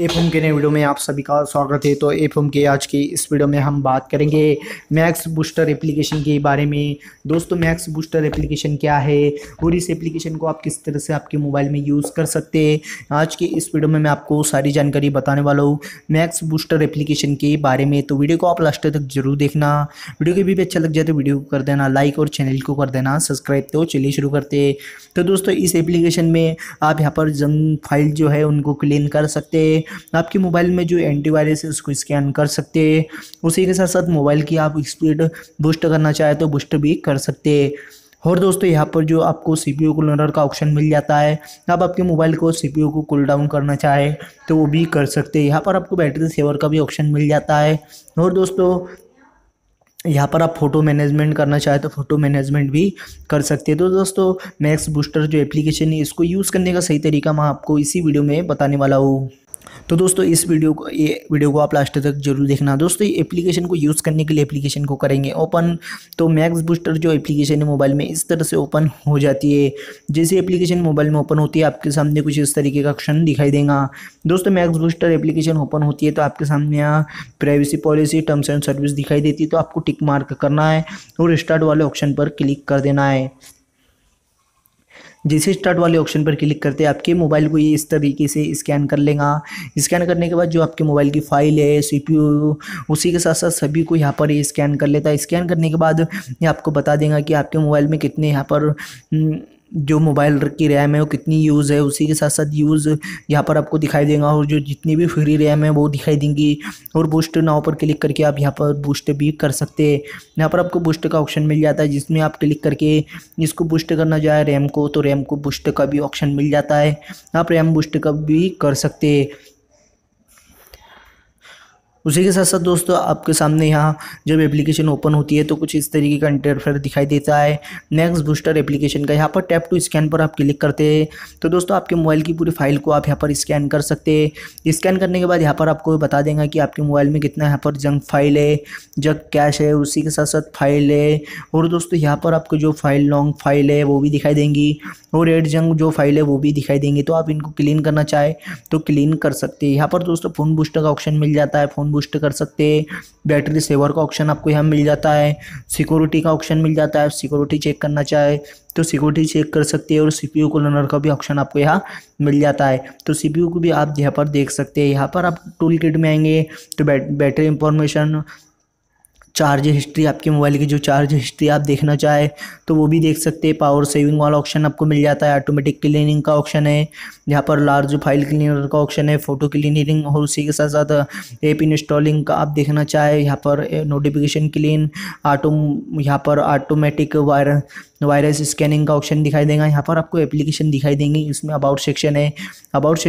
M के नए video में आप सभी का स्वागत है तो एम के आज की इस वीडियो में हम बात करेंगे मैक्स बूस्टर एप्लीकेशन के बारे में दोस्तों मैक्स बूस्टर एप्लीकेशन क्या है और इस एप्लीकेशन को आप किस तरह से आपके मोबाइल में यूज़ कर सकते हैं आज की इस वीडियो में मैं आपको सारी जानकारी बताने वाला हूँ मैक्स बूस्टर एप्लीकेशन के बारे में तो वीडियो को आप लास्ट तक जरूर देखना वीडियो के भी अच्छा लग जाए तो वीडियो को कर देना लाइक और चैनल को कर देना सब्सक्राइब तो चलिए शुरू करते तो दोस्तों इस एप्लीकेशन में आप यहाँ पर जंग फाइल जो है उनको क्लीन कर सकते हैं आपके मोबाइल में जो एंटीवायरस है उसको स्कैन कर सकते हैं उसी के साथ साथ मोबाइल की आप स्पीड बूस्ट करना चाहे तो बूस्ट भी कर सकते हैं और दोस्तों यहाँ पर जो आपको सी पी कूलर का ऑप्शन मिल जाता है आप आपके मोबाइल को सी पी को कूल डाउन करना चाहे तो वो भी कर सकते हैं यहाँ पर आपको बैटरी सेवर का भी ऑप्शन मिल जाता है और दोस्तों यहाँ पर आप फोटो मैनेजमेंट करना चाहे तो फोटो मैनेजमेंट भी कर सकते हैं तो दोस्तों मैक्स बूस्टर जो एप्लीकेशन है इसको यूज़ करने का सही तरीका मैं आपको इसी वीडियो में बताने वाला हूँ तो दोस्तों इस वीडियो को ये वीडियो को आप लास्ट तक जरूर देखना दोस्तों ये एप्लीकेशन को यूज़ करने के लिए एप्लीकेशन को करेंगे ओपन तो मैक्स बूस्टर जो एप्लीकेशन है मोबाइल में इस तरह से ओपन हो जाती है जैसे एप्लीकेशन मोबाइल में ओपन होती है आपके सामने कुछ इस तरीके का क्षण दिखाई देगा दोस्तों मैक्स बूस्टर एप्लीकेशन ओपन होती है तो आपके सामने यहाँ privacy policy terms and service दिखाई देती है तो आपको टिक मार्क करना है और स्टार्ट वाले ऑप्शन पर क्लिक कर देना है जैसे स्टार्ट वाले ऑप्शन पर क्लिक करते हैं आपके मोबाइल को ये इस तरीके से स्कैन कर लेगा स्कैन करने के बाद जो आपके मोबाइल की फ़ाइल है सी उसी के साथ साथ सभी को यहाँ पर ये स्कैन कर लेता है स्कैन करने के बाद ये आपको बता देगा कि आपके मोबाइल में कितने यहाँ पर हम्म, जो मोबाइल की रैम है वो कितनी यूज़ है उसी के साथ साथ यूज़ यहाँ पर आपको दिखाई देगा और जो जितनी भी फ्री रैम है वो दिखाई देंगी और बूस्ट नाव पर क्लिक करके आप यहाँ पर बूस्ट भी कर सकते हैं यहाँ पर आपको बूस्ट का ऑप्शन मिल जाता है जिसमें आप क्लिक करके जिसको बूस्ट करना चाहे रैम को तो रैम को बूस्ट का भी ऑप्शन मिल जाता है आप रैम बूस्ट का भी कर सकते हैं उसी के साथ साथ दोस्तों आपके सामने यहाँ जब एप्लीकेशन ओपन होती है तो कुछ इस तरीके का इंटरफेयर दिखाई देता है नेक्स्ट बूस्टर एप्लीकेशन का यहाँ पर टैप टू स्कैन पर आप क्लिक करते हैं तो दोस्तों आपके मोबाइल की पूरी फाइल को आप यहाँ पर स्कैन कर सकते हैं स्कैन करने के बाद यहाँ पर आपको बता देंगे कि आपके मोबाइल में कितना यहाँ पर जंक फाइल है जंक कैश है उसी के साथ साथ फाइल है और दोस्तों यहाँ पर आपको जो फाइल लॉन्ग फाइल है वो भी दिखाई देंगी और एड जंक जो फाइल है वो भी दिखाई देंगी तो आप इनको क्लीन करना चाहें तो क्लीन कर सकते हैं यहाँ पर दोस्तों फ़ोन बूस्टर का ऑप्शन मिल जाता है फ़ोन हम बूस्ट कर सकते हैं बैटरी सेवर का ऑप्शन आपको यहाँ मिल जाता है सिक्योरिटी का ऑप्शन मिल जाता है सिक्योरिटी चेक करना चाहे तो सिक्योरिटी चेक कर सकते हैं और सी पी कूलर का भी ऑप्शन आपको यहाँ मिल जाता है तो सी को भी आप यहाँ पर देख सकते हैं यहाँ पर आप टूल किट में आएंगे तो बैटरी इंफॉर्मेशन चार्ज हिस्ट्री आपके मोबाइल की जो चार्ज हिस्ट्री आप देखना चाहे तो वो भी देख सकते हैं पावर सेविंग वाला ऑप्शन आपको मिल जाता है ऑटोमेटिक क्लीनिंग का ऑप्शन है यहाँ पर लार्ज फाइल क्लीनर का ऑप्शन है फ़ोटो क्लीनिंग और उसी के साथ साथ एप इंस्टॉलिंग का आप देखना चाहे यहाँ पर नोटिफिकेशन क्लीन ऑटो यहाँ पर ऑटोमेटिक वायर वायरस स्कैनिंग का ऑप्शन दिखाई देगा यहाँ पर आपको एप्लीकेशन दिखाई देंगी इसमें अबाउट सेक्शन है अबाउट